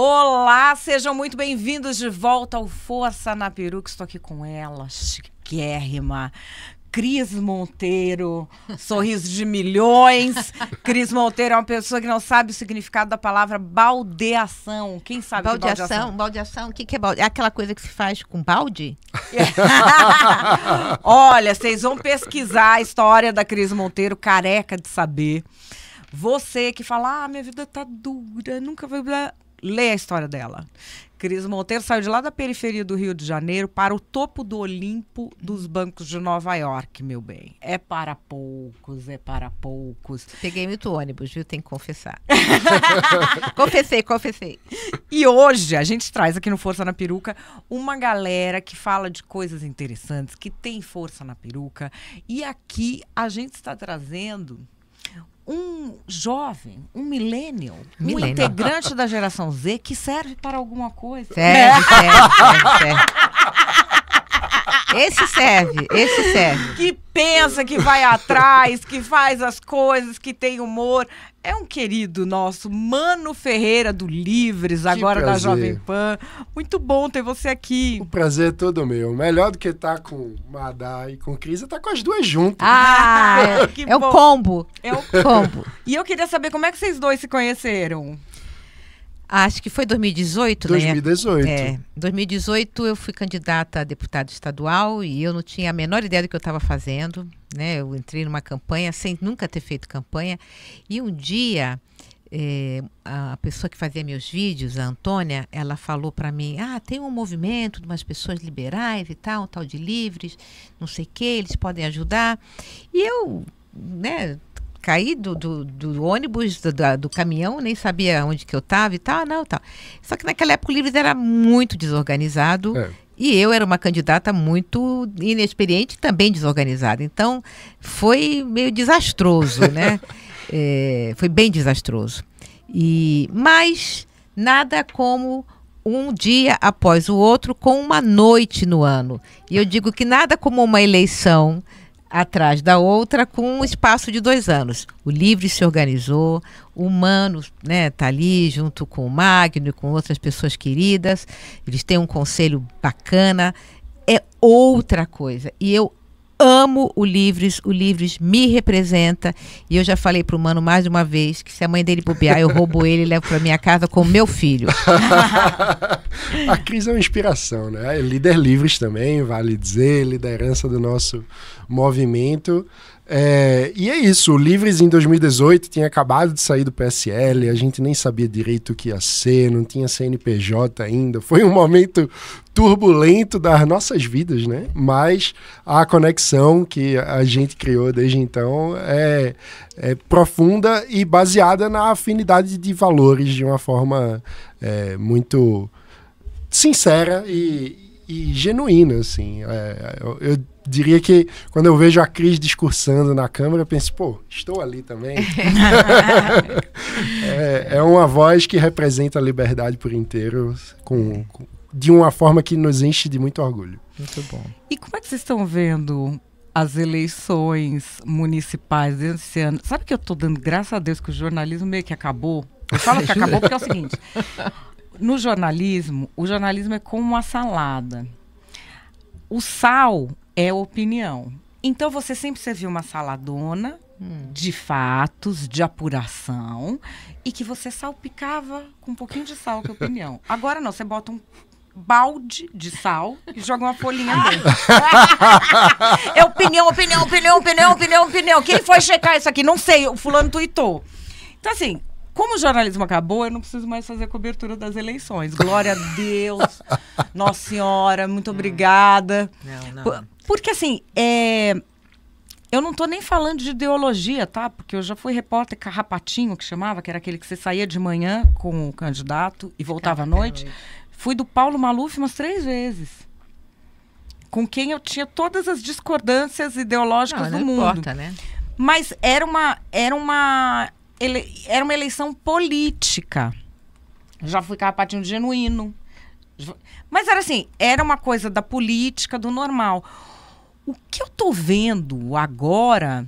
Olá, sejam muito bem-vindos de volta ao Força na Peruca. Estou aqui com ela, chiquérrima. Cris Monteiro, sorriso de milhões. Cris Monteiro é uma pessoa que não sabe o significado da palavra baldeação. Quem sabe baldeação? Que baldeação, baldeação, o que, que é balde? É aquela coisa que se faz com balde? Olha, vocês vão pesquisar a história da Cris Monteiro, careca de saber. Você que fala, ah, minha vida tá dura, nunca vai. Lê a história dela. Cris Monteiro saiu de lá da periferia do Rio de Janeiro para o topo do Olimpo dos bancos de Nova York, meu bem. É para poucos, é para poucos. Peguei muito ônibus, viu? Tem que confessar. confessei, confessei. E hoje a gente traz aqui no Força na Peruca uma galera que fala de coisas interessantes, que tem força na peruca. E aqui a gente está trazendo um jovem, um millennial, millennial, um integrante da geração Z que serve para alguma coisa. Serve, é. serve, serve. serve. Esse serve, esse serve. Que pensa, que vai atrás, que faz as coisas, que tem humor. É um querido nosso, Mano Ferreira do Livres, agora da Jovem Pan. Muito bom ter você aqui. O prazer é todo meu. Melhor do que estar tá com Madá e com Cris, é tá com as duas juntas. Ah, é, é o combo. É o combo. E eu queria saber como é que vocês dois se conheceram. Acho que foi 2018, 2018. né? 2018. É, 2018 eu fui candidata a deputado estadual e eu não tinha a menor ideia do que eu estava fazendo, né? Eu entrei numa campanha sem nunca ter feito campanha e um dia é, a pessoa que fazia meus vídeos, a Antônia, ela falou para mim: "Ah, tem um movimento de umas pessoas liberais e tal, um tal de livres, não sei que, eles podem ajudar". E eu, né? caí do, do, do ônibus, do, do, caminhão, nem sabia onde que eu estava e tal, não, tal. Só que naquela época o Livres era muito desorganizado. É. E eu era uma candidata muito inexperiente, também desorganizada. Então, foi meio desastroso, né? é, foi bem desastroso. E mas nada como um dia após o outro com uma noite no ano. E eu digo que nada como uma eleição atrás da outra com um espaço de dois anos. O Livre se organizou, o Mano né, tá ali junto com o Magno e com outras pessoas queridas. Eles têm um conselho bacana. É outra coisa. E eu amo o Livres, o Livres me representa. E eu já falei pro mano mais de uma vez que se a mãe dele bobear, eu roubo ele e levo pra minha casa com o meu filho. a Cris é uma inspiração, né? É líder Livres também, vale dizer, liderança do nosso movimento. É, e é isso, o Livres em 2018 tinha acabado de sair do PSL, a gente nem sabia direito o que ia ser, não tinha CNPJ ainda. Foi um momento turbulento das nossas vidas, né? Mas a conexão que a gente criou desde então é, é profunda e baseada na afinidade de valores de uma forma é, muito sincera e, e genuína, assim. É, eu, eu diria que quando eu vejo a Cris discursando na câmera, eu penso, pô, estou ali também. é, é, uma voz que representa a liberdade por inteiro, com, com, de uma forma que nos enche de muito orgulho. Muito bom. E como é que vocês estão vendo as eleições municipais desse ano? Sabe que eu estou dando graças a Deus que o jornalismo meio que acabou? Eu falo que acabou porque é o seguinte. No jornalismo, o jornalismo é como uma salada. O sal é opinião. Então você sempre serviu uma saladona hum. de fatos, de apuração, e que você salpicava com um pouquinho de sal, que é opinião. Agora não, você bota um balde de sal e joga uma folhinha ah. dentro. é opinião, opinião, opinião, opinião, opinião, opinião. Quem foi checar isso aqui? Não sei, o fulano tuitou. Então, assim, como o jornalismo acabou, eu não preciso mais fazer cobertura das eleições. Glória a Deus, Nossa Senhora, muito obrigada. Não, não. Porque assim, é... eu não estou nem falando de ideologia, tá? Porque eu já fui repórter carrapatinho, que chamava, que era aquele que você saía de manhã com o candidato e voltava à noite. Fui do Paulo Maluf umas três vezes com quem eu tinha todas as discordâncias ideológicas não, não do mundo. Importa, né? Mas era uma, era uma ele, era uma eleição política. Já fui carrapatinho genuíno. Mas era assim, era uma coisa da política, do normal. O que eu tô vendo agora,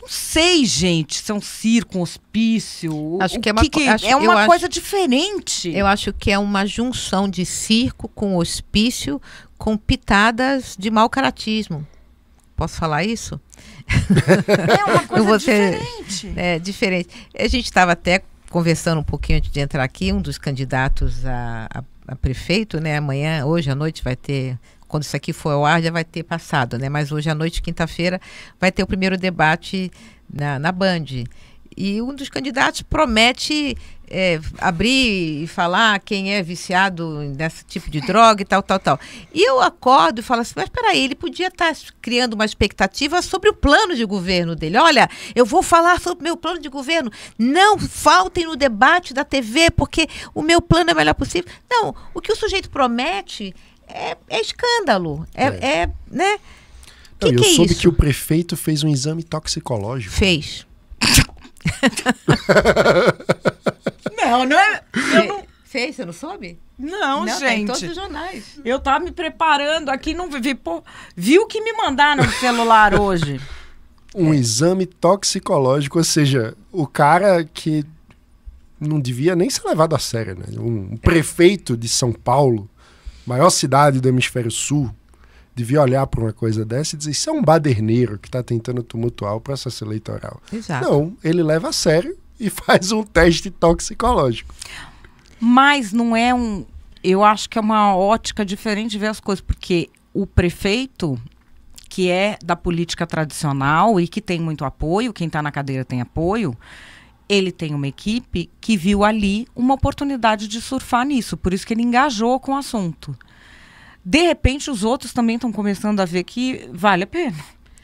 não sei, gente, se é um circo, um hospício. Acho que é uma, que que acho, é uma coisa acho, diferente. Eu acho que é uma junção de circo com hospício, com pitadas de mau caratismo. Posso falar isso? É uma coisa você, diferente. É, diferente. A gente estava até conversando um pouquinho antes de entrar aqui, um dos candidatos a, a, a, prefeito, né? Amanhã, hoje à noite, vai ter. Quando isso aqui for ao ar, já vai ter passado, né? Mas hoje à noite, quinta-feira, vai ter o primeiro debate na, na Band. E um dos candidatos promete é, abrir e falar quem é viciado nesse tipo de droga e tal, tal, tal. E eu acordo e falo assim, mas peraí, ele podia estar tá criando uma expectativa sobre o plano de governo dele. Olha, eu vou falar sobre o meu plano de governo. Não faltem no debate da TV, porque o meu plano é o melhor possível. Não, o que o sujeito promete é, é escândalo. É, é. é né? Não, que eu que é soube isso? que o prefeito fez um exame toxicológico. Fez. não, não é. Eu não... Fez, você não soube? Não, não, tá gente. Tá todos os jornais. Eu tava me preparando aqui, não vi, pô, viu que me mandaram no celular hoje. Um é. exame toxicológico, ou seja, o cara que não devia nem ser levado a sério, né? Um é. prefeito de São Paulo, maior cidade do hemisfério sul, devia olhar para uma coisa dessa e dizer: isso é um baderneiro que está tentando tumultuar o processo eleitoral. Exato. Não, ele leva a sério e faz um teste toxicológico. Mas não é um. Eu acho que é uma ótica diferente de ver as coisas, porque o prefeito, que é da política tradicional e que tem muito apoio, quem está na cadeira tem apoio, ele tem uma equipe que viu ali uma oportunidade de surfar nisso, por isso que ele engajou com o assunto de repente os outros também estão começando a ver que vale a pena.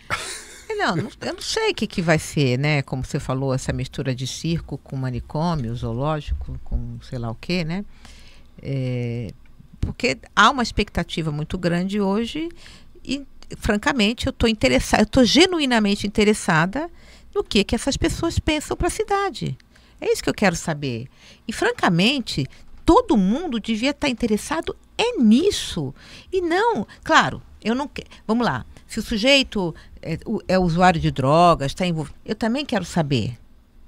Não, eu não sei o que, que vai ser, né? Como você falou, essa mistura de circo com manicômio, zoológico, com sei lá o quê, né? É, porque há uma expectativa muito grande hoje e, francamente, eu estou interessada, eu estou genuinamente interessada no que, que essas pessoas pensam para a cidade. É isso que eu quero saber. E, francamente, todo mundo devia estar tá interessado é nisso. E não, claro, eu não. Vamos lá. Se o sujeito é, é usuário de drogas, está envolvido. Eu também quero saber,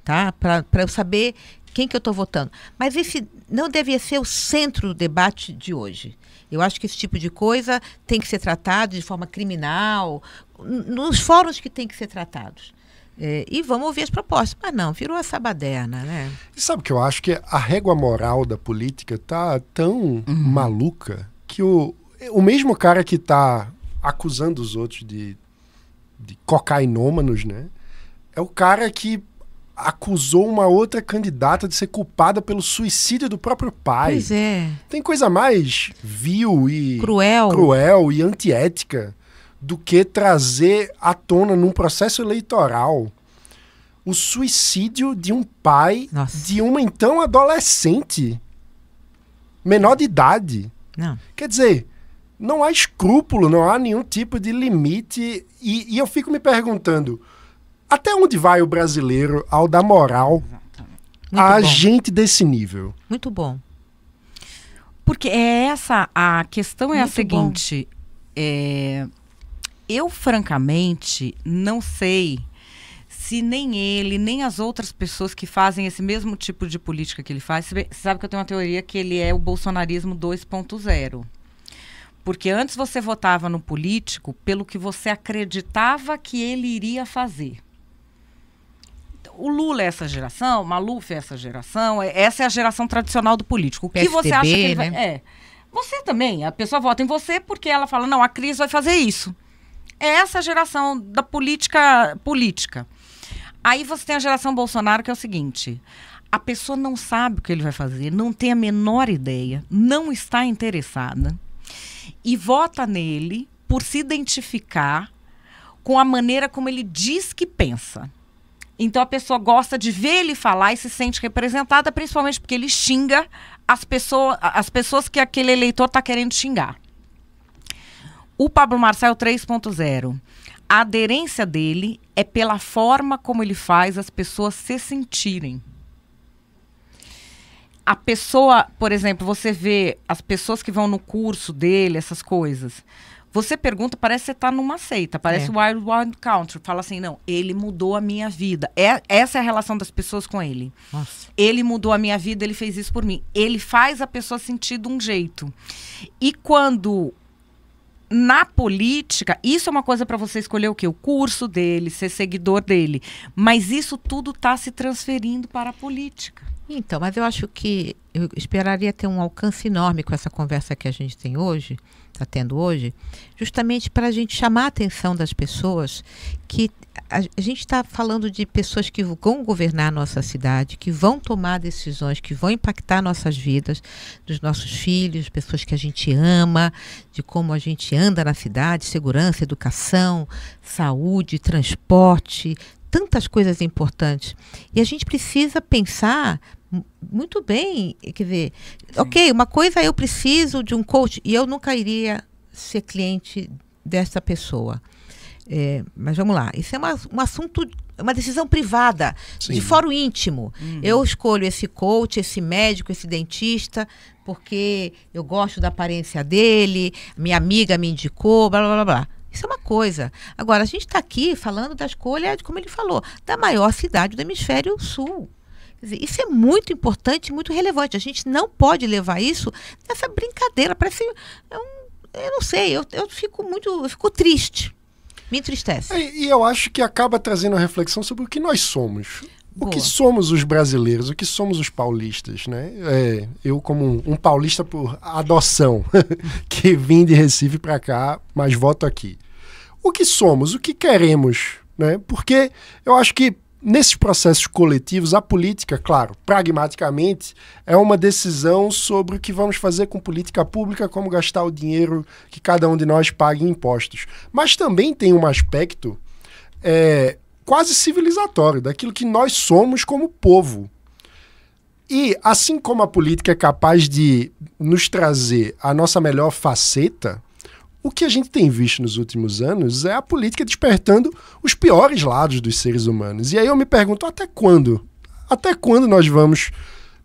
tá? Para eu saber quem que eu estou votando. Mas esse não deveria ser o centro do debate de hoje. Eu acho que esse tipo de coisa tem que ser tratado de forma criminal, nos fóruns que tem que ser tratados. É, e vamos ouvir as propostas. Mas não, virou a sabaderna, né? E sabe o que eu acho? Que a régua moral da política tá tão uhum. maluca que o, o mesmo cara que tá acusando os outros de, de cocainômanos, né? É o cara que acusou uma outra candidata de ser culpada pelo suicídio do próprio pai. Pois é. Tem coisa mais vil e cruel, cruel e antiética do que trazer à tona num processo eleitoral o suicídio de um pai Nossa. de uma então adolescente menor de idade. Não. Quer dizer, não há escrúpulo, não há nenhum tipo de limite. E, e eu fico me perguntando: até onde vai o brasileiro ao dar moral a gente desse nível? Muito bom. Porque é essa. A questão é Muito a seguinte. É, eu, francamente, não sei se nem ele, nem as outras pessoas que fazem esse mesmo tipo de política que ele faz. Você sabe que eu tenho uma teoria que ele é o bolsonarismo 2.0. Porque antes você votava no político pelo que você acreditava que ele iria fazer. O Lula é essa geração, Maluf é essa geração, é, essa é a geração tradicional do político. O que você acha que ele vai... Né? É. Você também, a pessoa vota em você porque ela fala, não, a Cris vai fazer isso. É essa geração da política política. Aí você tem a geração Bolsonaro, que é o seguinte: a pessoa não sabe o que ele vai fazer, não tem a menor ideia, não está interessada e vota nele por se identificar com a maneira como ele diz que pensa. Então a pessoa gosta de ver ele falar e se sente representada, principalmente porque ele xinga as, pessoa, as pessoas que aquele eleitor está querendo xingar. O Pablo Marcel 3.0. A aderência dele é pela forma como ele faz as pessoas se sentirem. A pessoa, por exemplo, você vê as pessoas que vão no curso dele, essas coisas. Você pergunta, parece que você está numa seita, parece é. Wild Wild Country. Fala assim, não, ele mudou a minha vida. É, essa é a relação das pessoas com ele. Nossa. Ele mudou a minha vida, ele fez isso por mim. Ele faz a pessoa sentir de um jeito. E quando na política, isso é uma coisa para você escolher o que? O curso dele, ser seguidor dele. Mas isso tudo está se transferindo para a política. Então, mas eu acho que eu esperaria ter um alcance enorme com essa conversa que a gente tem hoje, está tendo hoje, justamente para a gente chamar a atenção das pessoas que a, a gente está falando de pessoas que vão governar a nossa cidade, que vão tomar decisões, que vão impactar nossas vidas, dos nossos filhos, pessoas que a gente ama, de como a gente anda na cidade, segurança, educação, saúde, transporte, tantas coisas importantes. E a gente precisa pensar muito bem, quer dizer, Sim. ok, uma coisa eu preciso de um coach e eu nunca iria ser cliente dessa pessoa. É, mas vamos lá, isso é uma, um assunto, uma decisão privada, Sim. de fórum íntimo. Uhum. Eu escolho esse coach, esse médico, esse dentista, porque eu gosto da aparência dele, minha amiga me indicou, blá blá blá. blá. Isso é uma coisa. Agora, a gente está aqui falando da escolha, de, como ele falou, da maior cidade do hemisfério sul. isso é muito importante, muito relevante. A gente não pode levar isso nessa brincadeira. Parece. É um, eu não sei, eu, eu fico muito. Eu fico triste me entristece. E, é, e eu acho que acaba trazendo a reflexão sobre o que nós somos. Boa. O que somos os brasileiros, o que somos os paulistas, né? É, eu como um, um, paulista por adoção, que vim de Recife para cá, mas voto aqui. O que somos, o que queremos, né? Porque eu acho que nesses processos coletivos, a política, claro, pragmaticamente, é uma decisão sobre o que vamos fazer com política pública, como gastar o dinheiro que cada um de nós paga em impostos. Mas também tem um aspecto é, quase civilizatório daquilo que nós somos como povo. E assim como a política é capaz de nos trazer a nossa melhor faceta, o que a gente tem visto nos últimos anos é a política despertando os piores lados dos seres humanos. E aí eu me pergunto até quando? Até quando nós vamos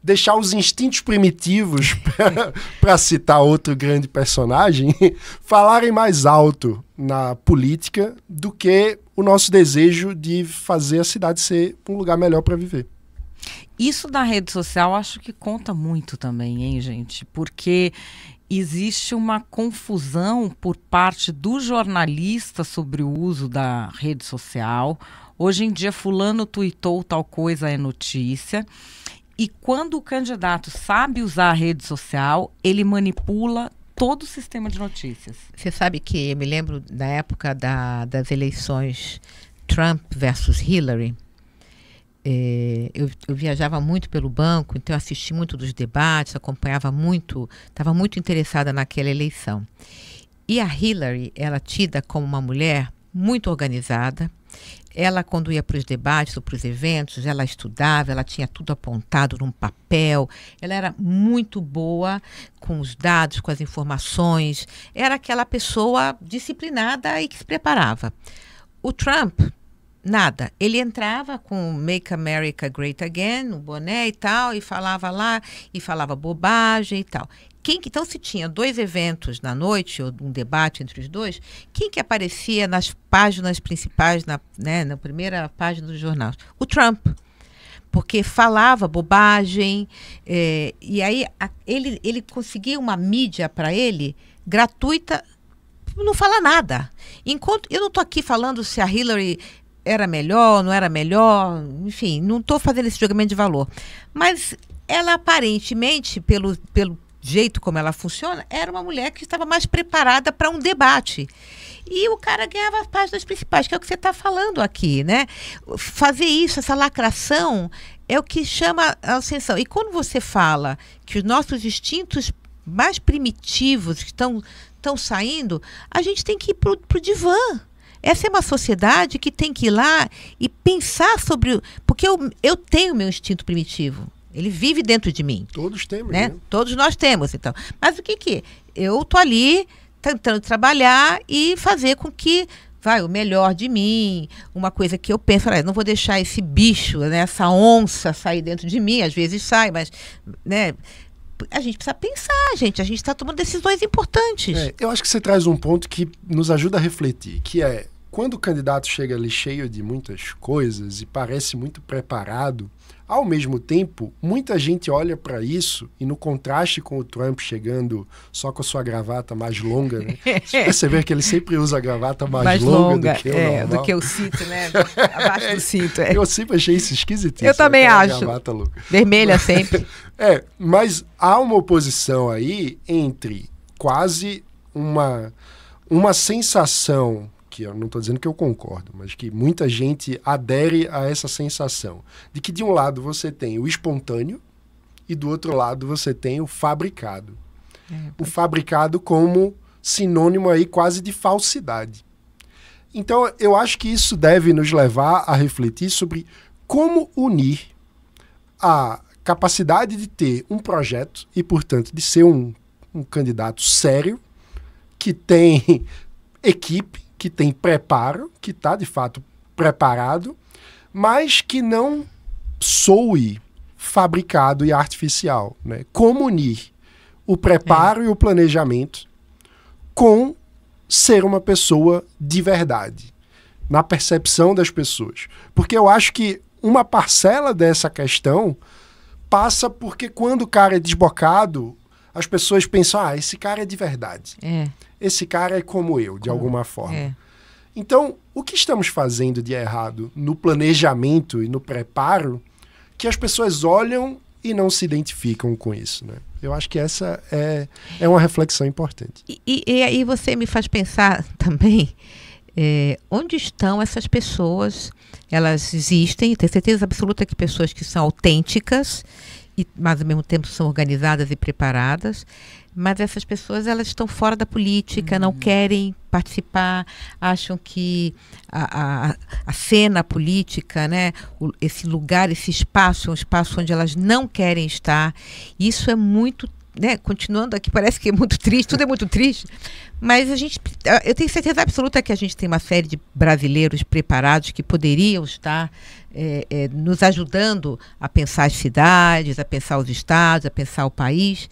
deixar os instintos primitivos, para citar outro grande personagem, falarem mais alto na política do que o nosso desejo de fazer a cidade ser um lugar melhor para viver. Isso da rede social acho que conta muito também, hein, gente? Porque existe uma confusão por parte do jornalista sobre o uso da rede social. Hoje em dia, Fulano tweetou tal coisa é notícia. E quando o candidato sabe usar a rede social, ele manipula todo o sistema de notícias. Você sabe que eu me lembro da época da, das eleições Trump versus Hillary é, eu, eu, viajava muito pelo banco, então eu assisti muito dos debates, acompanhava muito, estava muito interessada naquela eleição. E a Hillary, ela tida como uma mulher muito organizada. Ela, quando ia para os debates ou para os eventos, ela estudava, ela tinha tudo apontado num papel, ela era muito boa com os dados, com as informações, era aquela pessoa disciplinada e que se preparava. O Trump, Nada. Ele entrava com Make America Great Again, o boné e tal, e falava lá, e falava bobagem e tal. Quem que, então, se tinha dois eventos na noite, ou um debate entre os dois, quem que aparecia nas páginas principais, na, né, na primeira página dos jornais? O Trump porque falava bobagem é, e aí a, ele ele conseguia uma mídia para ele gratuita não fala nada enquanto eu não estou aqui falando se a Hillary era melhor, não era melhor, enfim, não estou fazendo esse julgamento de valor. Mas ela aparentemente, pelo, pelo jeito como ela funciona, era uma mulher que estava mais preparada para um debate. E o cara ganhava as páginas principais, que é o que você está falando aqui, né? Fazer isso, essa lacração, é o que chama a atenção. E quando você fala que os nossos instintos mais primitivos estão, estão saindo, a gente tem que ir para o divã essa é uma sociedade que tem que ir lá e pensar sobre. Porque eu, eu tenho meu instinto primitivo. Ele vive dentro de mim. Todos temos, né? né? Todos nós temos, então. Mas o que que é? eu tô ali tentando trabalhar e fazer com que vai o melhor de mim, uma coisa que eu penso, ah, eu não vou deixar esse bicho, né, essa onça sair dentro de mim, às vezes sai, mas né, a gente precisa pensar, gente, a gente está tomando decisões importantes. É, eu acho que você traz um ponto que nos ajuda a refletir, que é quando o candidato chega ali cheio de muitas coisas e parece muito preparado, ao mesmo tempo, muita gente olha para isso e no contraste com o Trump chegando só com a sua gravata mais longa, né? Você perceber que ele sempre usa a gravata mais, mais longa, longa, do que o é, normal. do que o cinto, né? Abaixo do cinto, é. Eu sempre achei isso esquisitinho. Eu também acho. Gravata longa, Vermelha sempre. é, mas há uma oposição aí entre quase uma uma sensação que eu não estou dizendo que eu concordo, mas que muita gente adere a essa sensação de que de um lado você tem o espontâneo e do outro lado você tem o fabricado. É, o fabricado como sinônimo aí quase de falsidade. Então, eu acho que isso deve nos levar a refletir sobre como unir a capacidade de ter um projeto e, portanto, de ser um, um candidato sério, que tem equipe, que tem preparo, que está de fato preparado, mas que não soe fabricado e artificial. Né? Como unir o preparo é. e o planejamento com ser uma pessoa de verdade, na percepção das pessoas. Porque eu acho que uma parcela dessa questão passa porque quando o cara é desbocado, as pessoas pensam, ah, esse cara é de verdade. É. Esse cara é como eu, de como? alguma forma. É. Então, o que estamos fazendo de errado no planejamento e no preparo que as pessoas olham e não se identificam com isso, né? Eu acho que essa é, é uma reflexão importante. E, e, e aí você me faz pensar também é, onde estão essas pessoas? Elas existem, tenho certeza absoluta que pessoas que são autênticas, e, mas ao mesmo tempo são organizadas e preparadas. Mas essas pessoas elas estão fora da política, uhum. não querem participar, acham que a, a, a cena política, né, o, esse lugar, esse espaço, é um espaço onde elas não querem estar. Isso é muito né, continuando aqui, parece que é muito triste, tudo é muito triste, mas a gente, eu tenho certeza absoluta que a gente tem uma série de brasileiros preparados que poderiam estar é, é, nos ajudando a pensar as cidades, a pensar os estados, a pensar o país.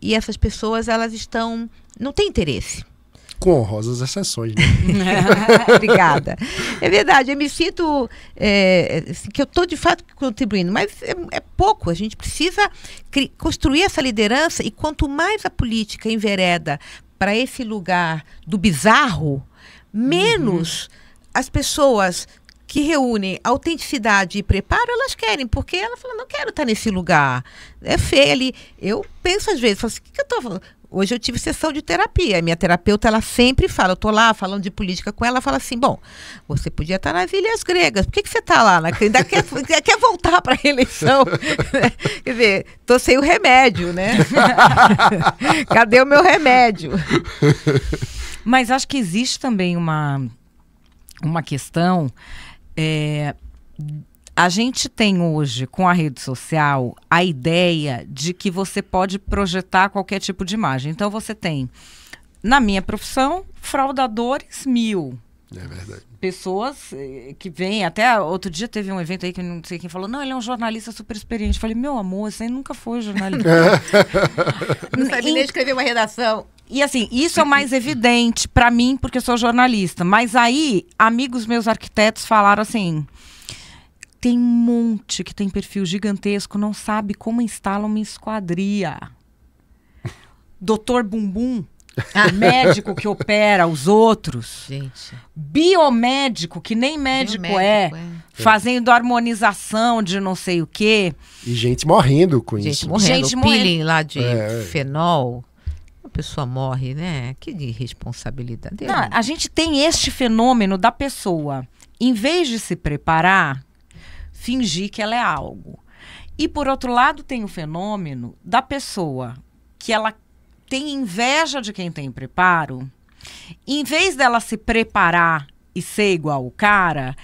E essas pessoas, elas estão. não têm interesse. Com honrosas exceções, né? Obrigada. É verdade, eu me sinto é, assim, que eu estou de fato contribuindo, mas é, é pouco. A gente precisa construir essa liderança e quanto mais a política envereda para esse lugar do bizarro, menos uhum. as pessoas que reúnem autenticidade e preparo, elas querem, porque ela fala, não quero estar nesse lugar. É feio ali. Eu penso às vezes, falo assim, o que, que eu tô falando? Hoje eu tive sessão de terapia. minha terapeuta, ela sempre fala, eu tô lá falando de política com ela, ela fala assim, bom, você podia estar nas Ilhas Gregas, por que, que você está lá? Na, ainda quer, quer voltar para a eleição? Né? quer dizer, tô sem o remédio, né? Cadê o meu remédio? Mas acho que existe também uma, uma questão é, a gente tem hoje, com a rede social, a ideia de que você pode projetar qualquer tipo de imagem. Então, você tem, na minha profissão, fraudadores mil. É verdade. Pessoas eh, que vêm, até outro dia teve um evento aí que não sei quem falou, não, ele é um jornalista super experiente. falei, meu amor, você nunca foi jornalista. não sabe nem escrever uma redação. E assim, isso é o mais evidente para mim, porque eu sou jornalista. Mas aí, amigos meus arquitetos falaram assim: tem um monte que tem perfil gigantesco, não sabe como instala uma esquadria. Doutor Bumbum, médico que opera os outros. Gente. Biomédico, que nem médico, é, é, é, fazendo harmonização de não sei o quê. E gente morrendo com gente isso. Morrendo. Gente morrendo. Peeling lá de é, é. fenol pessoa morre, né? Que irresponsabilidade responsabilidade. É Não, a gente tem este fenômeno da pessoa, em vez de se preparar, fingir que ela é algo. E por outro lado, tem o fenômeno da pessoa que ela tem inveja de quem tem preparo. Em vez dela se preparar e ser igual o cara,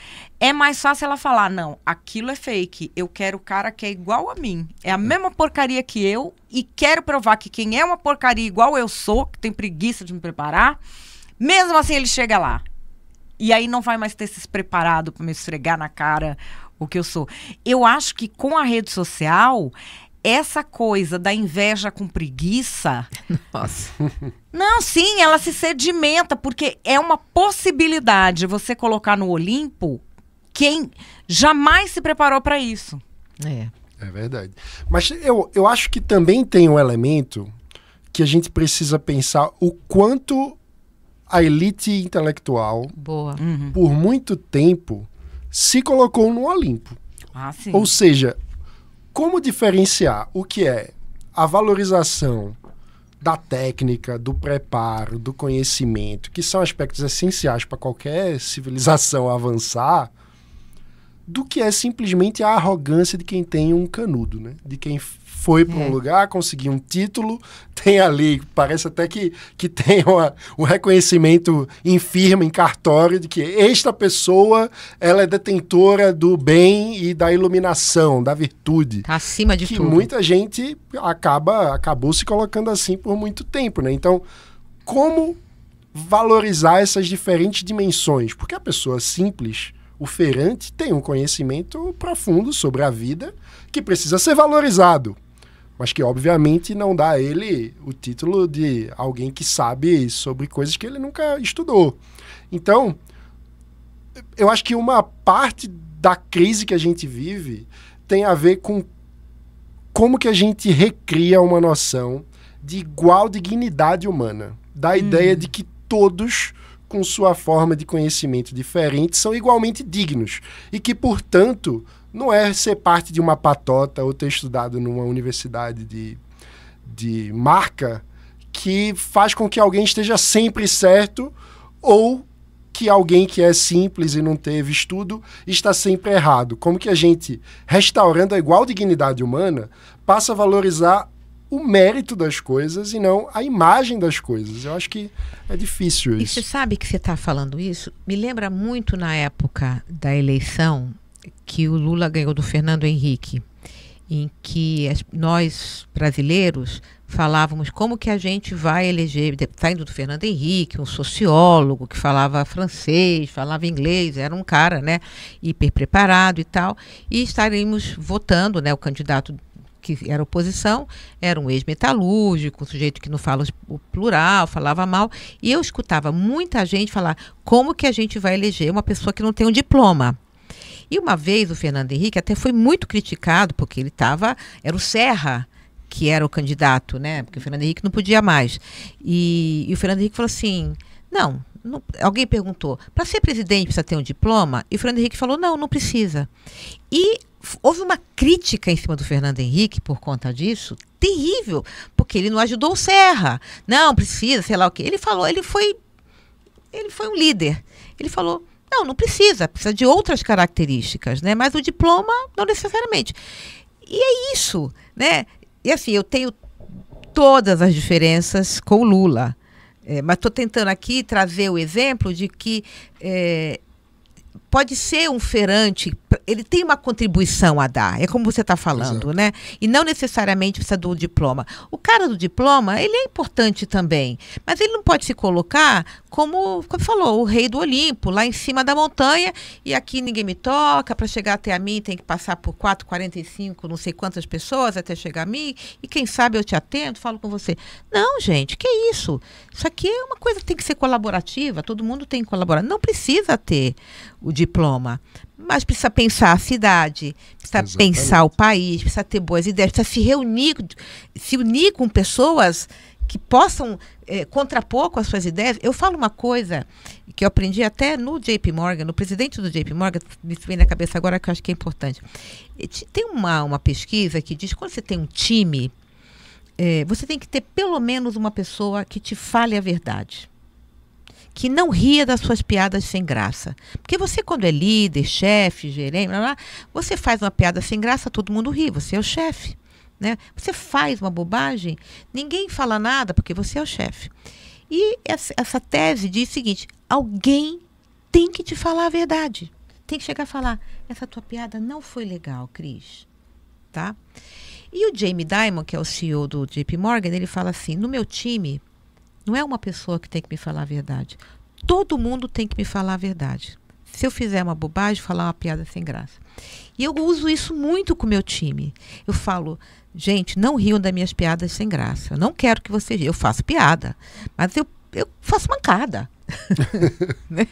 é mais fácil ela falar: não, aquilo é fake, eu quero o cara que é igual a mim, é a é. mesma porcaria que eu, e quero provar que quem é uma porcaria igual eu sou, que tem preguiça de me preparar, mesmo assim ele chega lá. E aí não vai mais ter se preparado para me esfregar na cara o que eu sou. Eu acho que com a rede social, essa coisa da inveja com preguiça. Nossa. Não, sim, ela se sedimenta, porque é uma possibilidade você colocar no Olimpo quem jamais se preparou para isso. É. É verdade. Mas eu, eu acho que também tem um elemento que a gente precisa pensar o quanto a elite intelectual, Boa. Uhum. por muito tempo, se colocou no Olimpo. Ah, Ou seja, como diferenciar o que é a valorização da técnica, do preparo, do conhecimento, que são aspectos essenciais para qualquer civilização avançar, do que é simplesmente a arrogância de quem tem um canudo, né? De quem foi para um é. lugar, conseguiu um título, tem ali, parece até que, que tem uma, um reconhecimento em firma, em cartório, de que esta pessoa, ela é detentora do bem e da iluminação, da virtude. Tá acima de que tudo. Que muita gente acaba, acabou se colocando assim por muito tempo, né? Então, como valorizar essas diferentes dimensões? Porque a pessoa simples o feirante tem um conhecimento profundo sobre a vida que precisa ser valorizado, mas que obviamente não dá a ele o título de alguém que sabe sobre coisas que ele nunca estudou. Então, eu acho que uma parte da crise que a gente vive tem a ver com como que a gente recria uma noção de igual dignidade humana, da hum. ideia uhum. de que todos com sua forma de conhecimento diferente, são igualmente dignos e que, portanto, não é ser parte de uma patota ou ter estudado numa universidade de, de marca que faz com que alguém esteja sempre certo ou que alguém que é simples e não teve estudo está sempre errado. Como que a gente, restaurando a igual dignidade humana, passa a valorizar o mérito das coisas e não a imagem das coisas. Eu acho que é difícil isso. E você sabe que você está falando isso? Me lembra muito na época da eleição que o Lula ganhou do Fernando Henrique, em que nós brasileiros falávamos como que a gente vai eleger, saindo do Fernando Henrique, um sociólogo que falava francês, falava inglês, era um cara, né, hiper preparado e tal, e estaremos votando, né, o candidato que era oposição, era um ex-metalúrgico, um sujeito que não fala o plural, falava mal. E eu escutava muita gente falar como que a gente vai eleger uma pessoa que não tem um diploma. E uma vez o Fernando Henrique até foi muito criticado, porque ele estava. Era o Serra que era o candidato, né? Porque o Fernando Henrique não podia mais. E, e o Fernando Henrique falou assim: não, não alguém perguntou, para ser presidente precisa ter um diploma? E o Fernando Henrique falou: não, não precisa. E houve uma crítica em cima do Fernando Henrique por conta disso, terrível, porque ele não ajudou o Serra. Não, precisa, sei lá o quê. Ele falou, ele foi ele foi um líder. Ele falou: "Não, não precisa, precisa de outras características, né? Mas o diploma não necessariamente". E é isso, né? E assim, eu tenho todas as diferenças com o Lula. É, mas estou tentando aqui trazer o exemplo de que é, pode ser um feirante, ele tem uma contribuição a dar, é como você está falando, Exato. né? E não necessariamente precisa do diploma. O cara do diploma, ele é importante também, mas ele não pode se colocar como, como falou, o rei do Olimpo, lá em cima da montanha, e aqui ninguém me toca, para chegar até a mim tem que passar por 4, 45, não sei quantas pessoas até chegar a mim, e quem sabe eu te atendo, falo com você. Não, gente, que isso? Isso aqui é uma coisa que tem que ser colaborativa, todo mundo tem que colaborar. Não precisa ter o diploma, mas precisa pensar a cidade, precisa Exatamente. pensar o país, precisa ter boas ideias, precisa se reunir, se unir com pessoas que possam é, contrapor com as suas ideias. Eu falo uma coisa que eu aprendi até no JP Morgan, no presidente do JP Morgan, me vem na cabeça agora que eu acho que é importante. Eh, tem uma, uma pesquisa que diz que quando você tem um time, é, você tem que ter pelo menos uma pessoa que te fale a verdade que não ria das suas piadas sem graça. Porque você, quando é líder, chefe, gerente, blá, blá, você faz uma piada sem graça, todo mundo ri, você é o chefe. Né? Você faz uma bobagem, ninguém fala nada porque você é o chefe. E essa, essa tese diz o seguinte: alguém tem que te falar a verdade. Tem que chegar a falar: essa tua piada não foi legal, Cris. Tá? E o Jamie Dimon, que é o CEO do JP Morgan, ele fala assim: no meu time, não é uma pessoa que tem que me falar a verdade. Todo mundo tem que me falar a verdade se eu fizer uma bobagem, falar uma piada sem graça. E eu uso isso muito com meu time. Eu falo, gente, não riam das minhas piadas sem graça. Eu não quero que vocês. Eu faço piada, mas eu, eu faço mancada. né?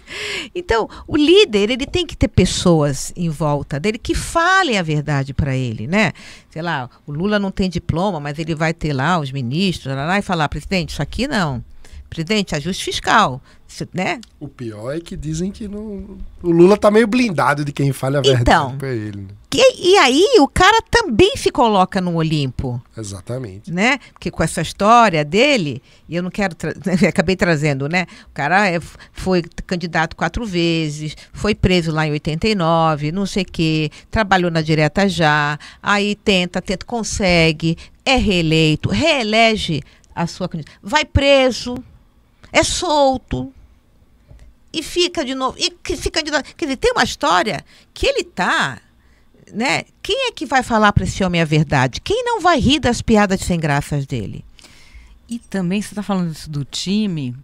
Então, o líder, ele tem que ter pessoas em volta dele que falem a verdade para ele, né? Sei lá, o Lula não tem diploma, mas ele vai ter lá os ministros lá, lá e falar, presidente, isso aqui não. Presidente, ajuste fiscal né? O pior é que dizem que não... o Lula tá meio blindado de quem fala a verdade então, pra ele. Né? Que, e aí o cara também se coloca no Olimpo. Exatamente. Né? Porque com essa história dele, e eu não quero. Tra acabei trazendo, né? O cara é, foi candidato quatro vezes, foi preso lá em 89, não sei o quê, trabalhou na direta já, aí tenta, tenta, consegue, é reeleito, reelege a sua candidatura. Vai preso, é solto e fica de novo, e fica de novo. Quer dizer, tem uma história que ele tá, né? Quem é que vai falar para esse homem a verdade? Quem não vai rir das piadas sem graças dele? E também você está falando isso do time,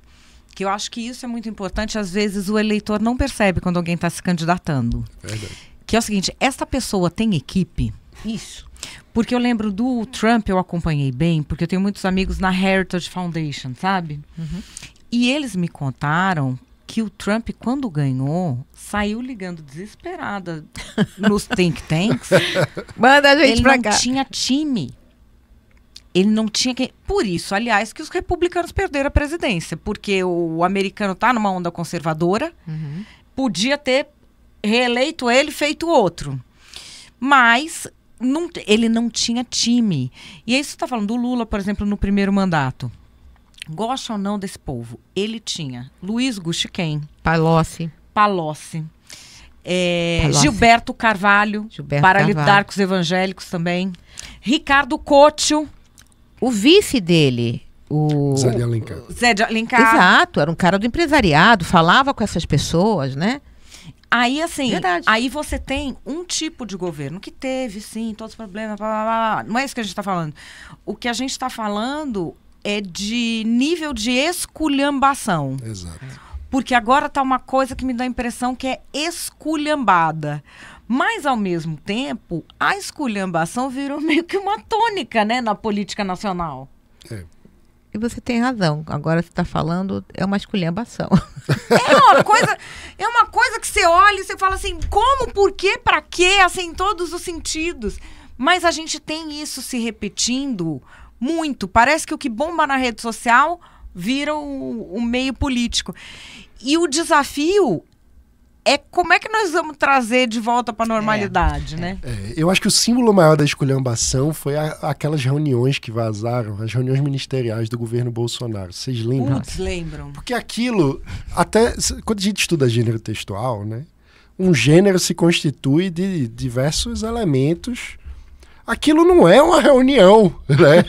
que eu acho que isso é muito importante. Às vezes o eleitor não percebe quando alguém está se candidatando. Verdade. Que é o seguinte, esta pessoa tem equipe? Isso. Porque eu lembro do Trump, eu acompanhei bem, porque eu tenho muitos amigos na Heritage Foundation, sabe? Uhum. E eles me contaram que o Trump, quando ganhou, saiu ligando desesperada nos think tanks. Manda a gente Ele pra não cá. tinha time. Ele não tinha que. Por isso, aliás, que os republicanos perderam a presidência, porque o americano tá numa onda conservadora, uhum. podia ter reeleito ele, feito outro. Mas não, ele não tinha time. E aí você está falando do Lula, por exemplo, no primeiro mandato gosta ou não desse povo, ele tinha Luiz Gustiquem. Palocci. Palocci. É, Palocci. Gilberto Carvalho, Gilberto para Carvalho. lidar com os evangélicos também. Ricardo Cocho. O vice dele, o Zé de Alencar. Zé de Alencar. Exato, era um cara do empresariado, falava com essas pessoas, né? Aí, assim, Verdade. aí você tem um tipo de governo que teve, sim, todos os problemas, blá, blá, blá. não é isso que a gente está falando. O que a gente está falando é de nível de esculhambação. Exato. Porque agora tá uma coisa que me dá a impressão que é esculhambada. Mas, ao mesmo tempo, a esculhambação virou meio que uma tônica né, na política nacional. É. E você tem razão. Agora você está falando, é uma esculhambação. É uma coisa, é uma coisa que você olha e você fala assim, como, por quê, para quê, assim, em todos os sentidos. Mas a gente tem isso se repetindo muito. Parece que o que bomba na rede social vira o, o meio político. E o desafio é como é que nós vamos trazer de volta para a normalidade, é. né? É, eu acho que o símbolo maior da esculhambação foi a, aquelas reuniões que vazaram, as reuniões ministeriais do governo Bolsonaro. Vocês lembram? Putz, lembram. Porque aquilo, até quando a gente estuda gênero textual, né? Um gênero se constitui de diversos elementos aquilo não é uma reunião, né?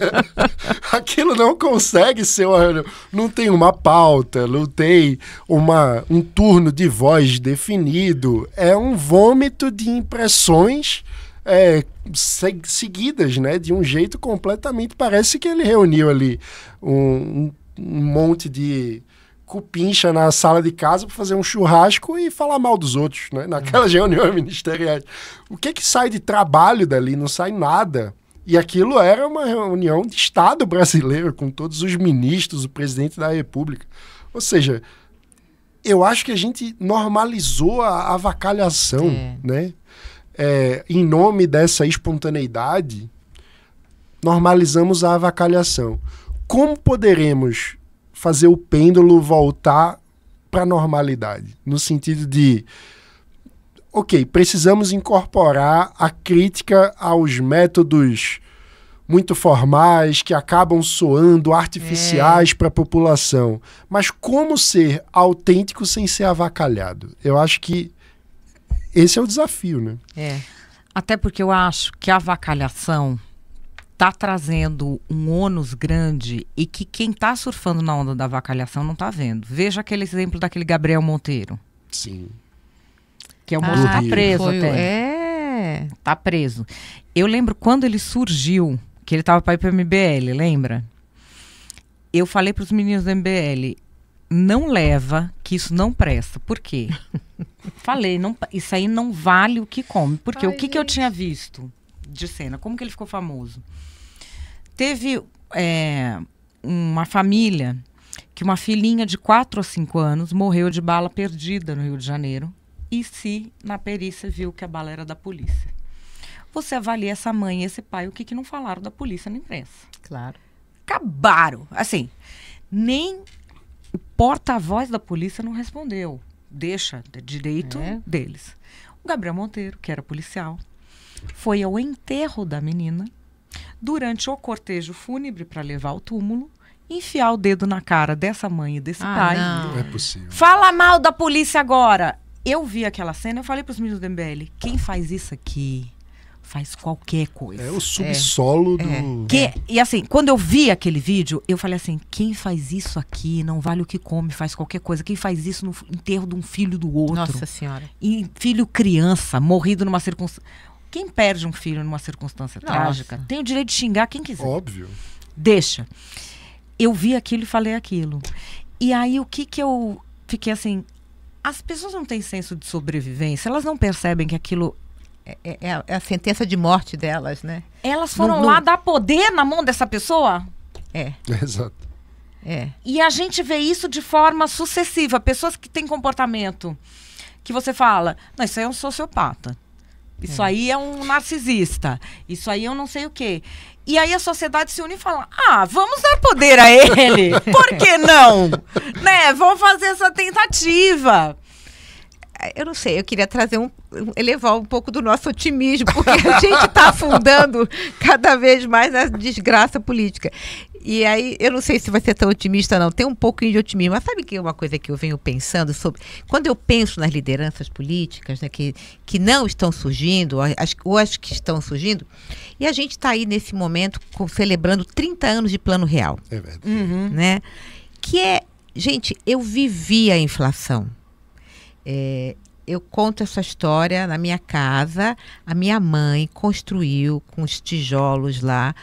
aquilo não consegue ser uma reunião. Não tem uma pauta, não tem uma, um turno de voz definido. É um vômito de impressões é, seguidas, né? De um jeito completamente. Parece que ele reuniu ali um, um monte de cupincha na sala de casa para fazer um churrasco e falar mal dos outros, né? Naquelas uhum. reuniões ministeriais. O que que sai de trabalho dali? Não sai nada. E aquilo era uma reunião de Estado brasileiro, com todos os ministros, o presidente da República. Ou seja, eu acho que a gente normalizou a avacalhação, é. né? É, em nome dessa espontaneidade, normalizamos a avacalhação. Como poderemos fazer o pêndulo voltar para a normalidade, no sentido de ok, precisamos incorporar a crítica aos métodos muito formais que acabam soando artificiais é. para a população. Mas como ser autêntico sem ser avacalhado? Eu acho que esse é o desafio, né? É. Até porque eu acho que a avacalhação está trazendo um ônus grande e que quem está surfando na onda da vacalhação não está vendo. Veja aquele exemplo daquele Gabriel Monteiro. Sim. Que é o ah, está preso Foi, até. É. está preso. Eu lembro quando ele surgiu, que ele estava para ir para o MBL, lembra? Eu falei para os meninos do MBL, não leva, que isso não presta. Por quê? Falei, não, isso aí não vale o que come. Porque Ai, o que, que eu tinha visto de cena? Como que ele ficou famoso? Teve é, uma família que uma filhinha de 4 ou 5 anos morreu de bala perdida no Rio de Janeiro e se na perícia viu que a bala era da polícia. Você avalia essa mãe e esse pai, o que, que não falaram da polícia na imprensa? Claro. Acabaram. Assim, nem o porta-voz da polícia não respondeu. Deixa, de direito é. deles. O Gabriel Monteiro, que era policial, foi ao enterro da menina durante o cortejo fúnebre para levar o túmulo, enfiar o dedo na cara dessa mãe e desse ah, pai. Não. não é possível. Fala mal da polícia agora. Eu vi aquela cena, eu falei para os meninos do MBL, quem faz isso aqui faz qualquer coisa. É o é. subsolo é. do. É. Que, e assim, quando eu vi aquele vídeo, eu falei assim: quem faz isso aqui não vale o que come, faz qualquer coisa. Quem faz isso no enterro de um filho do outro. Nossa Senhora. E filho criança, morrido numa circunstância. Quem perde um filho numa circunstância Nossa. trágica tem o direito de xingar quem quiser. Óbvio. Deixa. Eu vi aquilo e falei aquilo. E aí o que que eu fiquei assim? As pessoas não têm senso de sobrevivência, elas não percebem que aquilo é, é, é a, é, a sentença de morte delas, né? Elas foram no, no... lá dar poder na mão dessa pessoa? É. Exato. É. E a gente vê isso de forma sucessiva. Pessoas que têm comportamento que você fala, não, isso aí é um sociopata. Isso é. aí é um narcisista. Isso aí eu não sei o quê. E aí a sociedade se une e fala: ah, vamos dar poder a ele. Por que não? né? Vamos fazer essa tentativa. Eu não sei, eu queria trazer um. elevar um pouco do nosso otimismo, porque a gente está afundando cada vez mais na desgraça política. E aí, eu não sei se vai ser tão otimista, não. Tem um pouquinho de otimismo. Mas sabe que uma coisa que eu venho pensando sobre. Quando eu penso nas lideranças políticas, né, que, que não estão surgindo, as, ou as que estão surgindo, e a gente está aí nesse momento com, celebrando 30 anos de plano real. É verdade. Uhum. Né? Que é. Gente, eu vivi a inflação. É, eu conto essa história na minha casa. A minha mãe construiu com os tijolos lá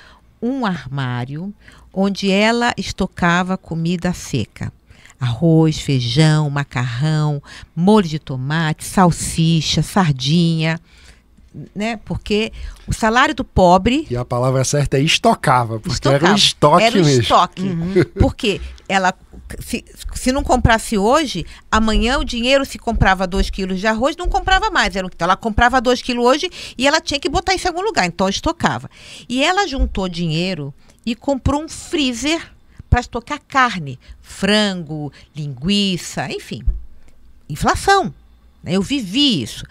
um armário onde ela estocava comida seca. Arroz, feijão, macarrão, molho de tomate, salsicha, sardinha né? Porque o salário do pobre. E a palavra certa é estocava, porque estocava. era um estoque era um mesmo. estoque. Uhum. Porque ela, se, se não comprasse hoje, amanhã o dinheiro se comprava 2 quilos de arroz, não comprava mais. Era, então, ela comprava 2 quilos hoje e ela tinha que botar isso em algum lugar, então estocava. E ela juntou dinheiro e comprou um freezer para estocar carne, frango, linguiça, enfim. Inflação. Né? Eu vivi isso.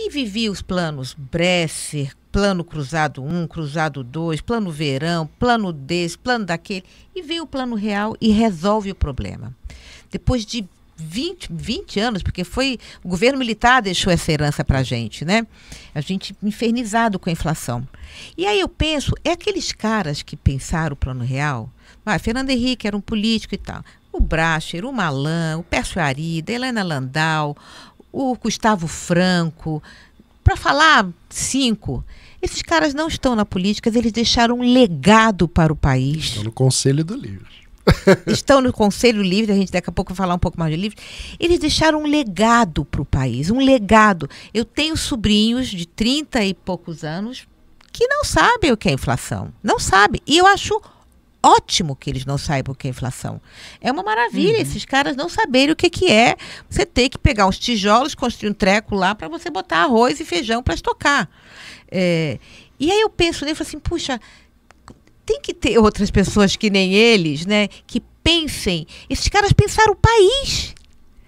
E vivi os planos Bresser, plano cruzado 1, cruzado 2, plano verão, plano desse, plano daquele. E veio o plano real e resolve o problema. Depois de 20, 20 anos, porque foi o governo militar deixou essa herança para a gente, né? A gente infernizado com a inflação. E aí eu penso, é aqueles caras que pensaram o plano real? Ah, Fernando Henrique era um político e tal. O Bracher, o Malan, o Pércio Arida, Helena Landau, o Gustavo Franco, para falar cinco. Esses caras não estão na política, eles deixaram um legado para o país. Estão no Conselho do Livro. estão no Conselho Livre, a gente daqui a pouco vai falar um pouco mais de livre. eles deixaram um legado para o país, um legado. Eu tenho sobrinhos de 30 e poucos anos que não sabem o que é inflação, não sabem. E eu acho ótimo que eles não saibam o que é inflação. É uma maravilha uhum. esses caras não saberem o que, que é você ter que pegar uns tijolos, construir um treco lá para você botar arroz e feijão para estocar. É, e aí eu penso nele e falo assim, puxa, tem que ter outras pessoas que nem eles, né? Que pensem. Esses caras pensaram o país.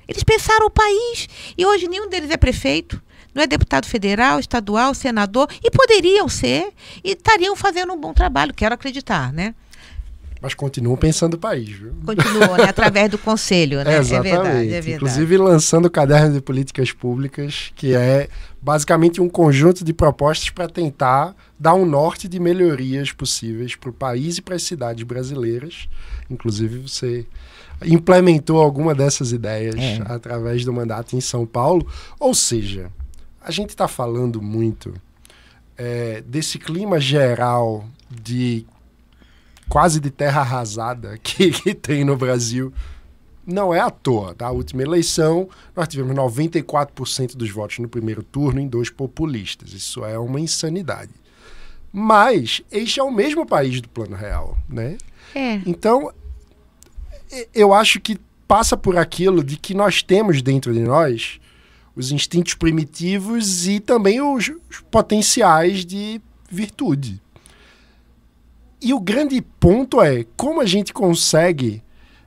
Eles pensaram o país. E hoje nenhum deles é prefeito, não é deputado federal, estadual, senador. E poderiam ser. E estariam fazendo um bom trabalho, quero acreditar, né? Mas continuam pensando o país, viu? Continuam, né? Através do conselho, né? É, exatamente. É verdade, é verdade. Inclusive lançando o caderno de políticas públicas, que é basicamente um conjunto de propostas para tentar dar um norte de melhorias possíveis para o país e para as cidades brasileiras. Inclusive, você implementou alguma dessas ideias é. através do mandato em São Paulo. Ou seja, a gente está falando muito é, desse clima geral de quase de terra arrasada que, que tem no Brasil não é à toa. Da tá? última eleição, nós tivemos 94% dos votos no primeiro turno em dois populistas. Isso é uma insanidade. Mas este é o mesmo país do Plano Real, né? É. Então, eu acho que passa por aquilo de que nós temos dentro de nós os instintos primitivos e também os, os potenciais de virtude. E o grande ponto é como a gente consegue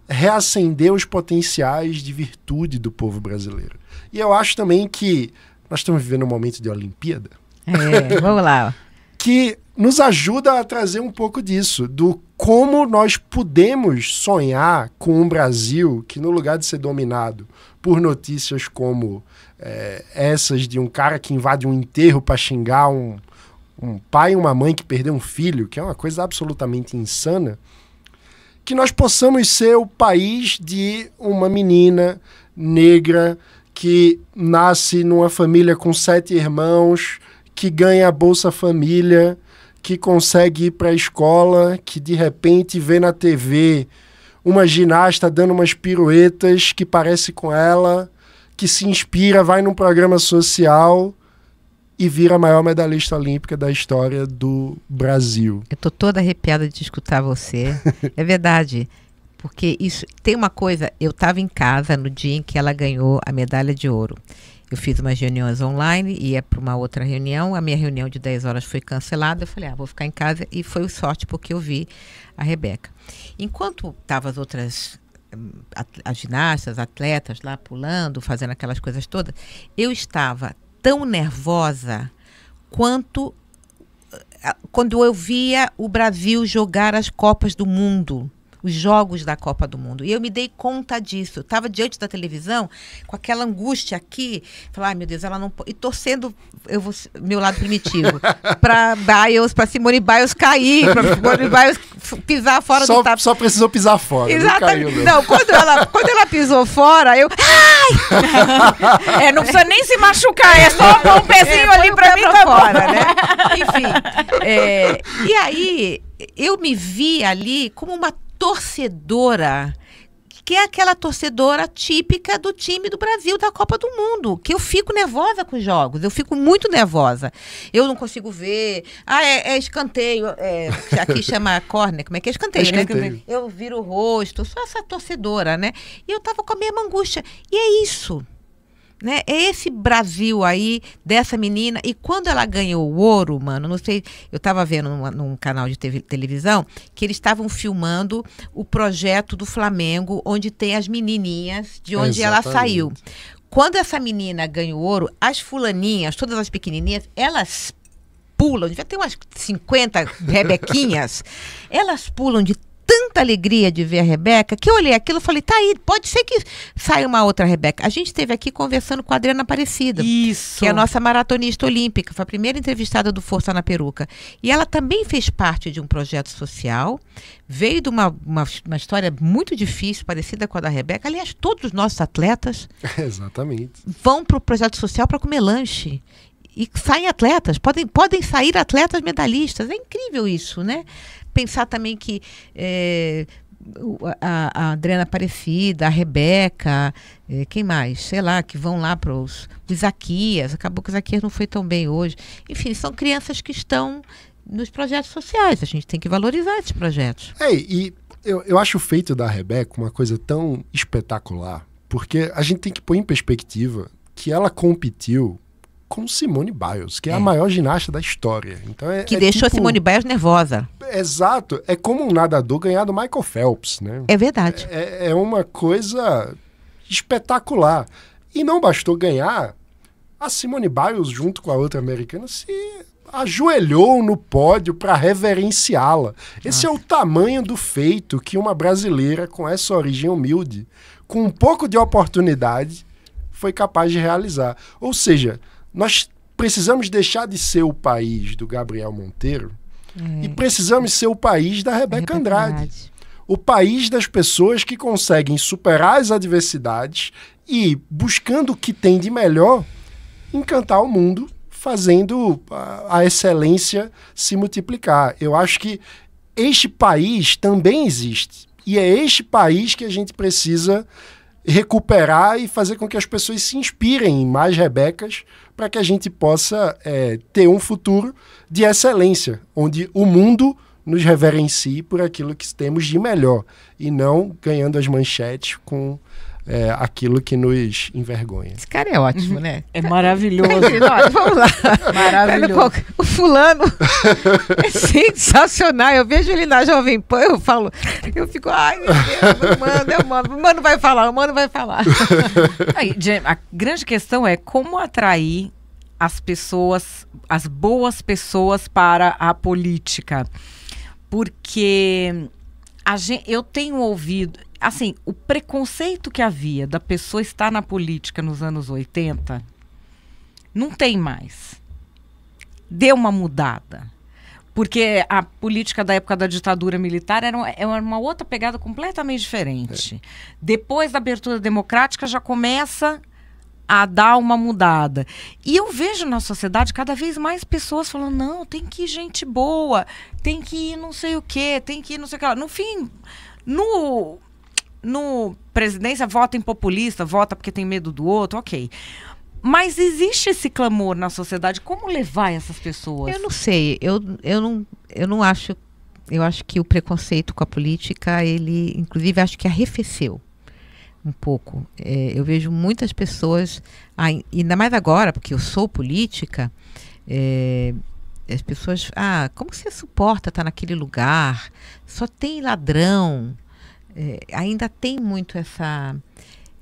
reacender os potenciais de virtude do povo brasileiro. E eu acho também que nós estamos vivendo um momento de Olimpíada. É, vamos lá. que nos ajuda a trazer um pouco disso, do como nós podemos sonhar com um Brasil que, no lugar de ser dominado por notícias como é, essas de um cara que invade um enterro para xingar um, um pai e uma mãe que perdeu um filho, que é uma coisa absolutamente insana, que nós possamos ser o país de uma menina negra que nasce numa família com sete irmãos, que ganha a Bolsa Família, que consegue ir para a escola, que de repente vê na TV uma ginasta dando umas piruetas que parece com ela, que se inspira, vai num programa social e vira a maior medalhista olímpica da história do Brasil. Eu estou toda arrepiada de escutar você. é verdade. Porque isso tem uma coisa, eu estava em casa no dia em que ela ganhou a medalha de ouro. Eu fiz umas reuniões online, ia para uma outra reunião, a minha reunião de 10 horas foi cancelada, eu falei, ah, vou ficar em casa, e foi sorte porque eu vi a Rebeca. Enquanto estavam as outras hum, as ginastas, atletas lá pulando, fazendo aquelas coisas todas, eu estava tão nervosa quanto eh, quando eu via o Brasil jogar as Copas do Mundo os jogos da Copa do Mundo. E eu me dei conta disso. Estava diante da televisão com aquela angústia aqui, falar, ah, meu Deus, ela não pode. E torcendo eu vou, meu lado primitivo para Biles, para Simone Biles cair, para Simone Biles pisar fora só, do Só precisou pisar fora. Exatamente. Não, caiu, não. não, quando ela quando ela pisou fora, eu Ai! é, não precisa nem se machucar, é só um pezinho é, ali para mim pra fora, né? Enfim. É, e aí eu me vi ali como uma torcedora que é aquela torcedora típica do time do Brasil da Copa do Mundo, que eu fico nervosa com os jogos, eu fico muito nervosa. Eu não consigo ver. Ah, é, é escanteio, é, aqui chama córnea como é que é escanteio, é né? escanteio, né? Eu viro o rosto, sou essa torcedora, né? E eu tava com a mesma angústia. E é isso né? É esse Brasil aí dessa menina. E quando ela ganhou o ouro, mano, não sei, eu estava vendo numa, num canal de TV, televisão que eles estavam filmando o projeto do Flamengo, onde tem as menininhas de onde é ela saiu. Quando essa menina ganha o ouro, as fulaninhas, todas as pequenininhas, elas pulam, devia ter umas 50 rebequinhas, elas pulam de tanta alegria de ver a Rebeca que eu olhei aquilo e falei, tá aí, pode ser que saia uma outra Rebeca. A gente esteve aqui conversando com a Adriana Aparecida. Isso. Que é a nossa maratonista olímpica, foi a primeira entrevistada do Força na Peruca. E ela também fez parte de um projeto social, veio de uma, uma, uma história muito difícil, parecida com a da Rebeca. Aliás, todos os nossos atletas Exatamente. vão para o projeto social para comer lanche e saem atletas, podem, podem sair atletas medalhistas. É incrível isso, né? pensar também que é, a, a Adriana Aparecida, a Rebeca, eh, quem mais? Sei lá, que vão lá para os Isaquias. Acabou que o Isaquias não foi tão bem hoje. Enfim, são crianças que estão nos projetos sociais. A gente tem que valorizar esses projetos. É, e eu, eu acho o feito da Rebeca uma coisa tão espetacular, porque a gente tem que pôr em perspectiva que ela competiu com Simone Biles, que é, é. a maior ginasta da história. Então é, que é deixou tipo... Simone Biles nervosa. Exato. É como um nadador ganhar do Michael Phelps, né? É verdade. É, é, é uma coisa espetacular. E não bastou ganhar, a Simone Biles, junto com a outra americana, se ajoelhou no pódio para reverenciá-la. Esse é o tamanho do feito que uma brasileira com essa origem humilde, com um pouco de oportunidade, foi capaz de realizar. Ou seja, nós precisamos deixar de ser o país do Gabriel Monteiro hum. e precisamos ser o país da Rebeca Andrade. O país das pessoas que conseguem superar as adversidades e, buscando o que tem de melhor, encantar o mundo, fazendo a excelência se multiplicar. Eu acho que este país também existe. E é este país que a gente precisa recuperar e fazer com que as pessoas se inspirem em mais Rebecas para que a gente possa é, ter um futuro de excelência, onde o mundo nos reverencie por aquilo que temos de melhor e não ganhando as manchetes com é, aquilo que nos envergonha. Esse cara é ótimo, uhum. né? É maravilhoso. Tá vamos lá. Maravilhoso. O fulano é sensacional. Eu vejo ele na Jovem Pan, eu falo, eu fico, ai meu Deus, mano, eu mando. O mano vai falar, o mano vai falar. Aí, a grande questão é como atrair as pessoas, as boas pessoas para a política. Porque Gente, eu tenho ouvido, assim, o preconceito que havia da pessoa estar na política nos anos 80 não tem mais. Deu uma mudada. Porque a política da época da ditadura militar era uma, era é uma outra pegada completamente diferente. É. Depois da abertura democrática já começa a dar uma mudada. E eu vejo na sociedade cada vez mais pessoas falando: não, tem que ir gente boa, tem que ir não sei o quê, tem que ir não sei o que No fim, no, no presidência, vota em populista, vota porque tem medo do outro, ok. Mas existe esse clamor na sociedade. Como levar essas pessoas? Eu não sei. Eu, eu, não, eu não acho. Eu acho que o preconceito com a política, ele, inclusive, acho que arrefeceu um pouco. É, eu vejo muitas pessoas, ainda mais agora, porque eu sou política, é, as pessoas. Ah, como você suporta estar tá naquele lugar? Só tem ladrão. É, ainda tem muito essa.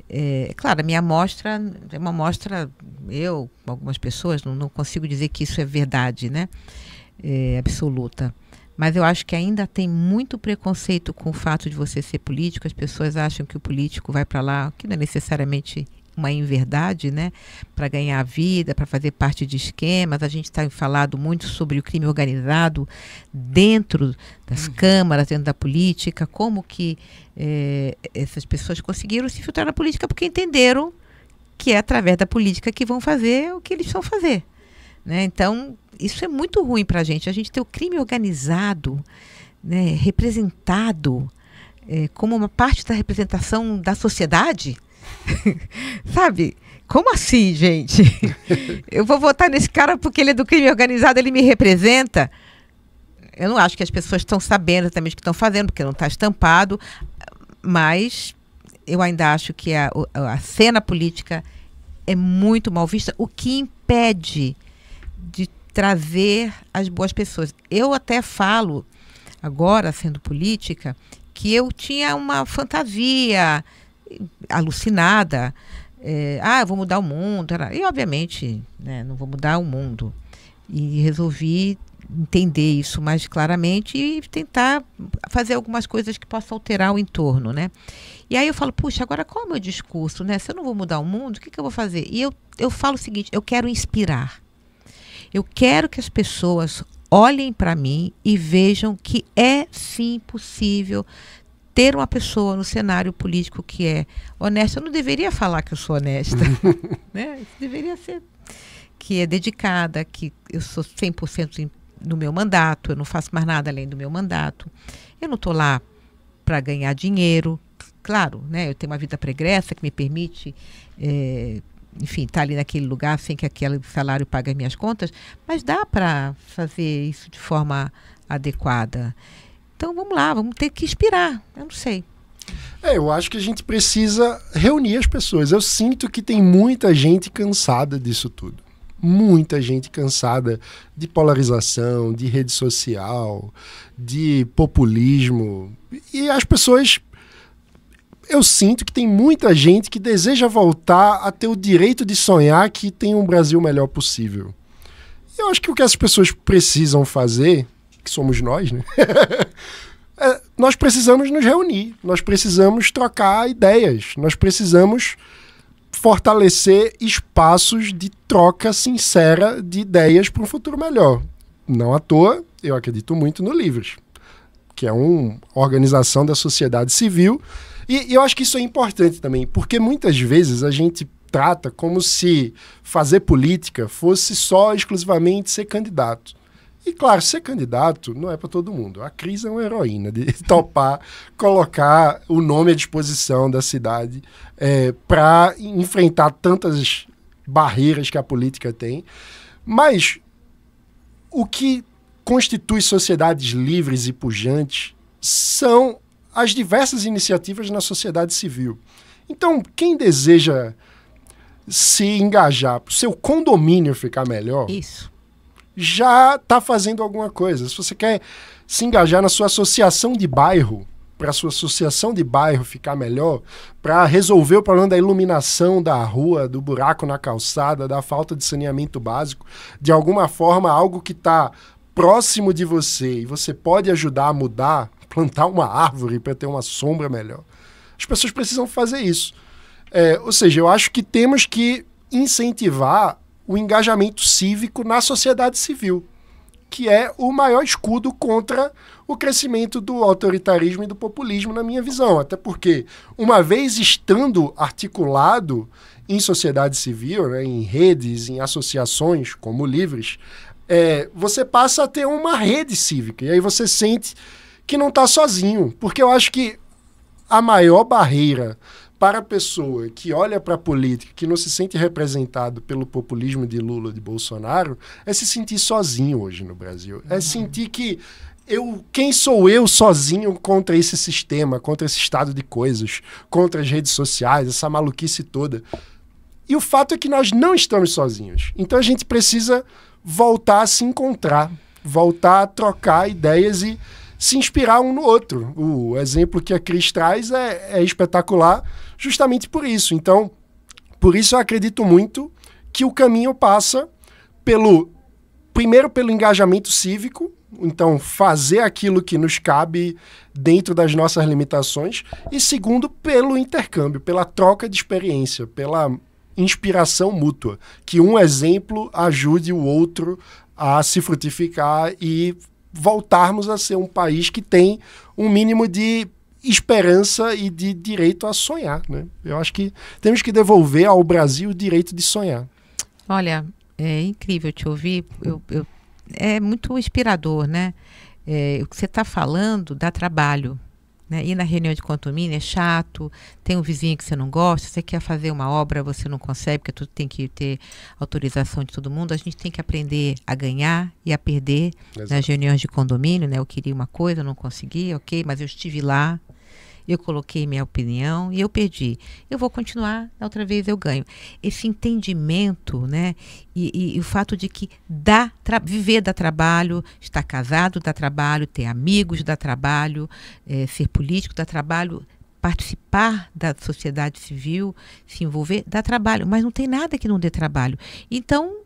É, é, claro, a minha amostra é uma amostra, eu, algumas pessoas, não, não, consigo dizer que isso é verdade, né? É, absoluta. Mas eu acho que ainda tem muito preconceito com o fato de você ser político. As pessoas acham que o político vai para lá, que não é necessariamente uma inverdade, né? Para ganhar a vida, para fazer parte de esquemas. A gente está falando muito sobre o crime organizado dentro das uhum. câmaras, dentro da política, como que eh, essas pessoas conseguiram se filtrar na política porque entenderam que é através da política que vão fazer o que eles vão fazer. Né? Então, isso é muito ruim para a gente. A gente ter o crime organizado, né, representado é, como uma parte da representação da sociedade. Sabe? Como assim, gente? Eu vou votar nesse cara porque ele é do crime organizado, ele me representa. Eu não acho que as pessoas estão sabendo exatamente o que estão fazendo, porque não está estampado, mas eu ainda acho que a, a cena política é muito mal vista, o que impede de trazer as boas pessoas. Eu até falo, agora sendo política, que eu tinha uma fantasia eh, alucinada. É, ah, eu vou mudar o mundo. E, obviamente, né, não vou mudar o mundo. E resolvi entender isso mais claramente e tentar fazer algumas coisas que possam alterar o entorno, né? E aí eu falo, puxa, agora qual é o meu discurso, né? Se eu não vou mudar o mundo, o que, que eu vou fazer? E eu, eu falo o seguinte, eu quero inspirar. Eu quero que as pessoas olhem para mim e vejam que é sim possível ter uma pessoa no cenário político que é honesta. Eu não deveria falar que eu sou honesta, né? Isso deveria ser que é dedicada, que eu sou 100% no meu mandato, eu não faço mais nada além do meu mandato. Eu não estou lá para ganhar dinheiro, claro, né? Eu tenho uma vida pregressa que me permite é, enfim, estar tá ali naquele lugar sem que aquele salário pague minhas contas, mas dá para fazer isso de forma adequada. Então vamos lá, vamos ter que inspirar. Eu não sei. É, eu acho que a gente precisa reunir as pessoas. Eu sinto que tem muita gente cansada disso tudo. Muita gente cansada de polarização, de rede social, de populismo. E as pessoas eu sinto que tem muita gente que deseja voltar a ter o direito de sonhar que tem um Brasil melhor possível. Eu acho que o que as pessoas precisam fazer, que somos nós, né? é, nós precisamos nos reunir, nós precisamos trocar ideias, nós precisamos fortalecer espaços de troca sincera de ideias para um futuro melhor. Não à toa, eu acredito muito no Livres, que é uma organização da sociedade civil e, eu acho que isso é importante também, porque muitas vezes a gente trata como se fazer política fosse só exclusivamente ser candidato. E claro, ser candidato não é para todo mundo. A Cris é uma heroína de topar colocar o nome à disposição da cidade é, para enfrentar tantas barreiras que a política tem. Mas o que constitui sociedades livres e pujantes são as diversas iniciativas na sociedade civil. Então, quem deseja se engajar para o seu condomínio ficar melhor, Isso. já está fazendo alguma coisa. Se você quer se engajar na sua associação de bairro, para a sua associação de bairro ficar melhor, para resolver o problema da iluminação da rua, do buraco na calçada, da falta de saneamento básico, de alguma forma, algo que está próximo de você e você pode ajudar a mudar, plantar uma árvore para ter uma sombra melhor. As pessoas precisam fazer isso. É, ou seja, eu acho que temos que incentivar o engajamento cívico na sociedade civil, que é o maior escudo contra o crescimento do autoritarismo e do populismo, na minha visão. Até porque, uma vez estando articulado em sociedade civil, né, em redes, em associações como livres, é, você passa a ter uma rede cívica. E aí você sente que não está sozinho. Porque eu acho que a maior barreira para a pessoa que olha para a política, que não se sente representado pelo populismo de Lula, de Bolsonaro, é se sentir sozinho hoje no Brasil. É uhum. sentir que eu, quem sou eu sozinho contra esse sistema, contra esse estado de coisas, contra as redes sociais, essa maluquice toda. E o fato é que nós não estamos sozinhos. Então a gente precisa voltar a se encontrar, voltar a trocar ideias e se inspirar um no outro. O exemplo que a Cris traz é, é espetacular justamente por isso. Então, por isso eu acredito muito que o caminho passa pelo primeiro pelo engajamento cívico, então fazer aquilo que nos cabe dentro das nossas limitações e segundo pelo intercâmbio, pela troca de experiência, pela inspiração mútua, que um exemplo ajude o outro a se frutificar e voltarmos a ser um país que tem um mínimo de esperança e de direito a sonhar. Né? Eu acho que temos que devolver ao Brasil o direito de sonhar. Olha, é incrível te ouvir. Eu, eu, é muito inspirador, né? É, o que você está falando dá trabalho. Né? Ir na reunião de condomínio é chato, tem um vizinho que você não gosta, você quer fazer uma obra, você não consegue, porque tudo tem que ter autorização de todo mundo. A gente tem que aprender a ganhar e a perder Exato. nas reuniões de condomínio, né? Eu queria uma coisa, não consegui, ok, mas eu estive lá, eu coloquei minha opinião e eu perdi. Eu vou continuar, outra vez eu ganho. Esse entendimento, né? E, e, e o fato de que dá viver dá trabalho, estar casado dá trabalho, ter amigos dá trabalho, é, ser político dá trabalho, participar da sociedade civil, se envolver, dá trabalho. Mas não tem nada que não dê trabalho. Então,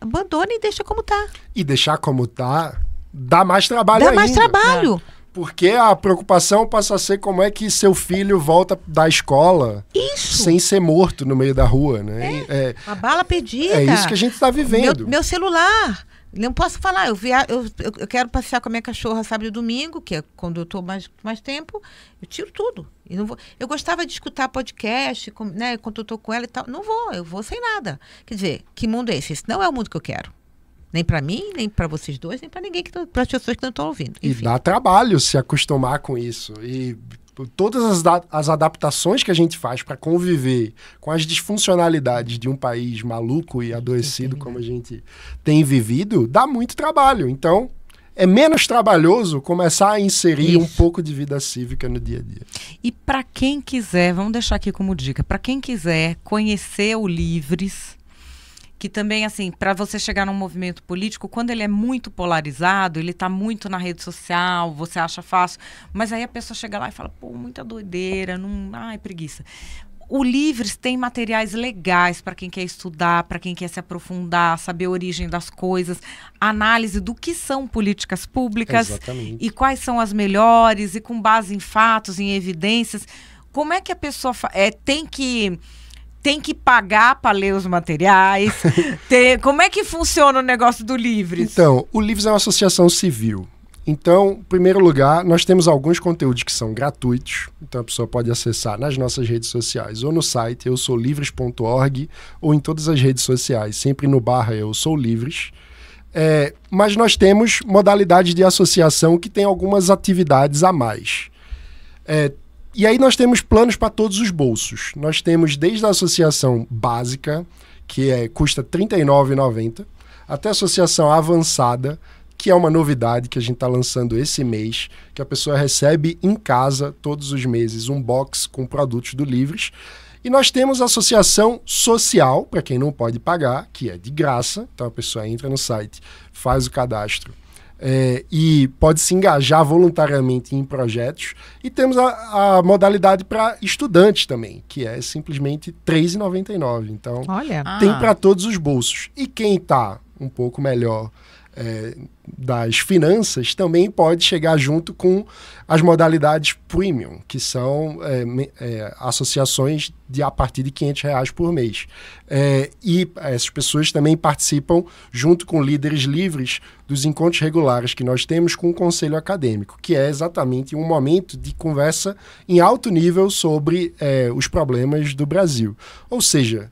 abandona e deixa como está. E deixar como está dá mais trabalho dá ainda. Dá mais trabalho. É. Porque a preocupação passa a ser como é que seu filho volta da escola isso. sem ser morto no meio da rua, né? É, é, a bala perdida. É isso que a gente está vivendo. Meu, meu, celular. Não posso falar, eu, via, eu, eu quero passear com a minha cachorra sábado e domingo, que é quando eu estou mais, mais tempo, eu tiro tudo. Eu, vou, eu gostava de escutar podcast, com, né, quando eu estou com ela e tal. Não vou, eu vou sem nada. Quer dizer, que mundo é esse? Esse não é o mundo que eu quero. Nem para mim, nem para vocês dois, nem para ninguém, tá, para as pessoas que não estão ouvindo. Enfim. E dá trabalho se acostumar com isso. E todas as, as adaptações que a gente faz para conviver com as disfuncionalidades de um país maluco e adoecido como a gente tem vivido, dá muito trabalho. Então, é menos trabalhoso começar a inserir Isso. um pouco de vida cívica no dia a dia. E para quem quiser, vamos deixar aqui como dica, para quem quiser conhecer o Livres, que também, assim, para você chegar num movimento político, quando ele é muito polarizado, ele está muito na rede social, você acha fácil, mas aí a pessoa chega lá e fala, pô, muita doideira, não, ai, preguiça. O Livres tem materiais legais para quem quer estudar, para quem quer se aprofundar, saber a origem das coisas, análise do que são políticas públicas Exatamente. e quais são as melhores, e com base em fatos, em evidências. Como é que a pessoa é, tem que tem que pagar para ler os materiais? tem, como é que funciona o negócio do Livres? Então, o Livres é uma associação civil. Então, em primeiro lugar, nós temos alguns conteúdos que são gratuitos, então a pessoa pode acessar nas nossas redes sociais ou no site eu sou livres.org ou em todas as redes sociais, sempre no barra eu sou livres. É, mas nós temos modalidades de associação que tem algumas atividades a mais. É, e aí nós temos planos para todos os bolsos. Nós temos desde a associação básica, que é, custa R$ 39,90, até a associação avançada, que é uma novidade que a gente está lançando esse mês, que a pessoa recebe em casa todos os meses um box com produtos do Livres. E nós temos a associação social, para quem não pode pagar, que é de graça. Então a pessoa entra no site, faz o cadastro é, e pode se engajar voluntariamente em projetos. E temos a, a modalidade para estudantes também, que é simplesmente R$ 3,99. Então, Olha. Ah. tem ah. para todos os bolsos. E quem está um pouco melhor é, das finanças também pode chegar junto com as modalidades premium, que são é, é, associações de a partir de 500 reais por mês. É, e essas pessoas também participam, junto com líderes livres, dos encontros regulares que nós temos com o Conselho Acadêmico, que é exatamente um momento de conversa em alto nível sobre é, os problemas do Brasil. Ou seja,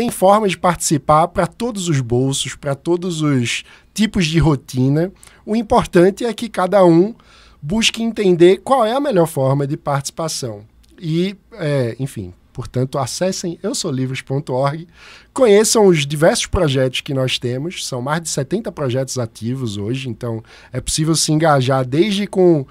tem forma de participar para todos os bolsos, para todos os tipos de rotina. O importante é que cada um busque entender qual é a melhor forma de participação. E, é, enfim, portanto, acessem eu sou livros.org, conheçam os diversos projetos que nós temos, são mais de 70 projetos ativos hoje, então é possível se engajar desde com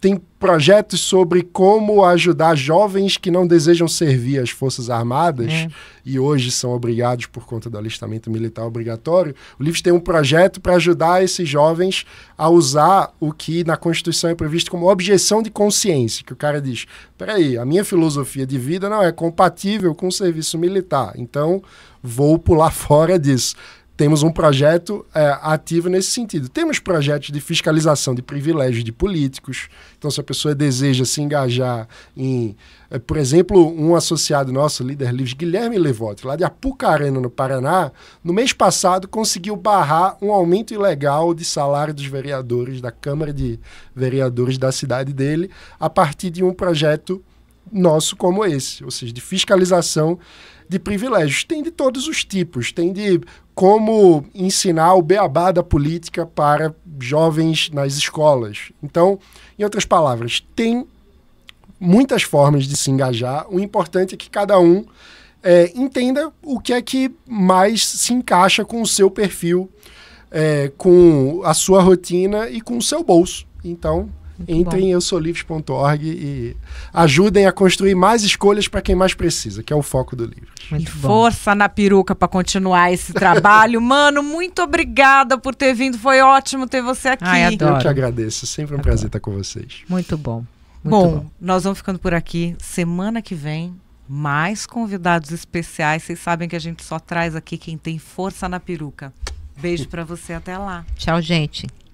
tem projetos sobre como ajudar jovens que não desejam servir as Forças Armadas é. e hoje são obrigados por conta do alistamento militar obrigatório. O Livres tem um projeto para ajudar esses jovens a usar o que na Constituição é previsto como objeção de consciência, que o cara diz: peraí, a minha filosofia de vida não é compatível com o serviço militar, então vou pular fora disso temos um projeto é, ativo nesse sentido. Temos projetos de fiscalização de privilégios de políticos. Então, se a pessoa deseja se engajar em, é, por exemplo, um associado nosso, líder livre, Guilherme Levote, lá de Apucarana, no Paraná, no mês passado conseguiu barrar um aumento ilegal de salário dos vereadores, da Câmara de Vereadores da cidade dele, a partir de um projeto nosso como esse, ou seja, de fiscalização de privilégios. Tem de todos os tipos, tem de como ensinar o beabá da política para jovens nas escolas. Então, em outras palavras, tem muitas formas de se engajar. O importante é que cada um é, entenda o que é que mais se encaixa com o seu perfil, é, com a sua rotina e com o seu bolso. Então, Entrem bom. em eusolivres.org e ajudem a construir mais escolhas para quem mais precisa, que é o foco do livro. Muito e força na peruca para continuar esse trabalho. Mano, muito obrigada por ter vindo. Foi ótimo ter você aqui. Ai, adoro. Eu te agradeço. É sempre um adoro. prazer estar com vocês. Muito bom. Muito bom, bom, nós vamos ficando por aqui. Semana que vem mais convidados especiais. Vocês sabem que a gente só traz aqui quem tem força na peruca. Beijo para você até lá. Tchau, gente.